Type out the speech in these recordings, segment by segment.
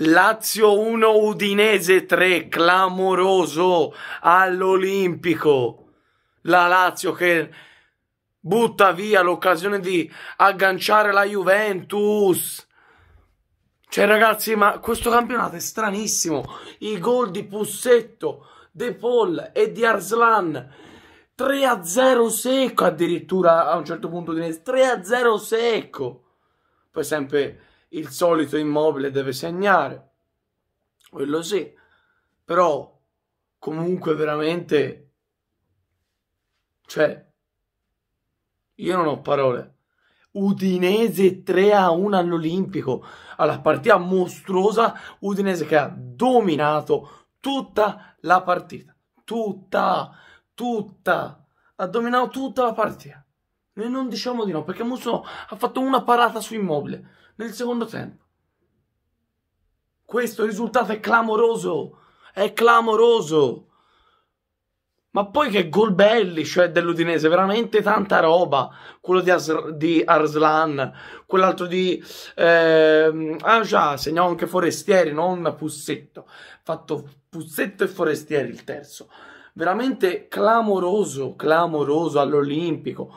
Lazio 1 Udinese 3, clamoroso all'Olimpico. La Lazio che butta via l'occasione di agganciare la Juventus. Cioè ragazzi, ma questo campionato è stranissimo. I gol di Pussetto, De Paul e di Arslan 3 0 secco addirittura a un certo punto di 3 0 secco. Poi sempre il solito immobile deve segnare, quello sì, però comunque veramente, cioè, io non ho parole. Udinese 3 a 1 all'Olimpico, alla partita mostruosa, Udinese che ha dominato tutta la partita, tutta, tutta, ha dominato tutta la partita. Noi non diciamo di no perché Musso ha fatto una parata su Immobile nel secondo tempo. Questo risultato è clamoroso, è clamoroso. Ma poi che gol belli, cioè dell'Udinese, veramente tanta roba. Quello di, As- di Arslan, quell'altro di... Ehm, ah già, segnò anche Forestieri, non Pussetto. Fatto Pussetto e Forestieri il terzo. Veramente clamoroso, clamoroso all'Olimpico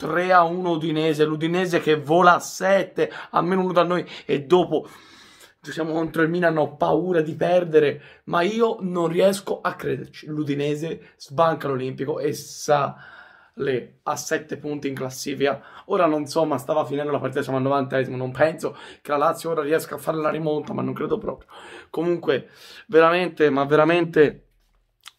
3 a 1 Udinese, l'Udinese che vola a 7 a meno 1 da noi e dopo siamo contro il Milan, ho paura di perdere, ma io non riesco a crederci. L'Udinese sbanca l'Olimpico e sale a 7 punti in classifica. Ora non so, ma stava finendo la partita, siamo al 90 esimo non penso che la Lazio ora riesca a fare la rimonta, ma non credo proprio. Comunque, veramente, ma veramente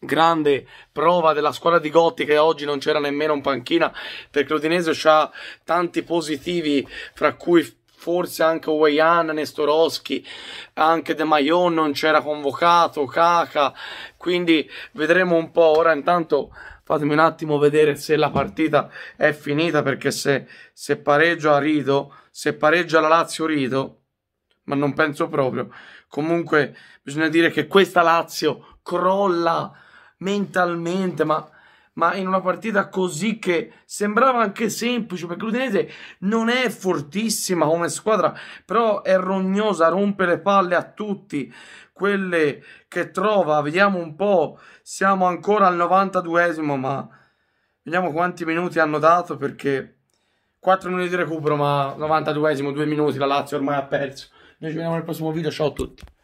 grande prova della squadra di Gotti che oggi non c'era nemmeno in panchina perché l'Udinese ha tanti positivi fra cui forse anche Weyan, Nestoroschi, anche De Maion non c'era convocato, Caca, quindi vedremo un po', ora intanto fatemi un attimo vedere se la partita è finita perché se, se a Rido, se pareggia la Lazio Rido, ma non penso proprio, comunque bisogna dire che questa Lazio crolla mentalmente, ma, ma in una partita così che sembrava anche semplice, perché l'Udinese non è fortissima come squadra, però è rognosa, rompe le palle a tutti, quelle che trova, vediamo un po', siamo ancora al 92esimo, ma vediamo quanti minuti hanno dato, perché 4 minuti di recupero, ma 92esimo, 2 minuti, la Lazio ormai ha perso. Noi ci vediamo nel prossimo video, ciao a tutti.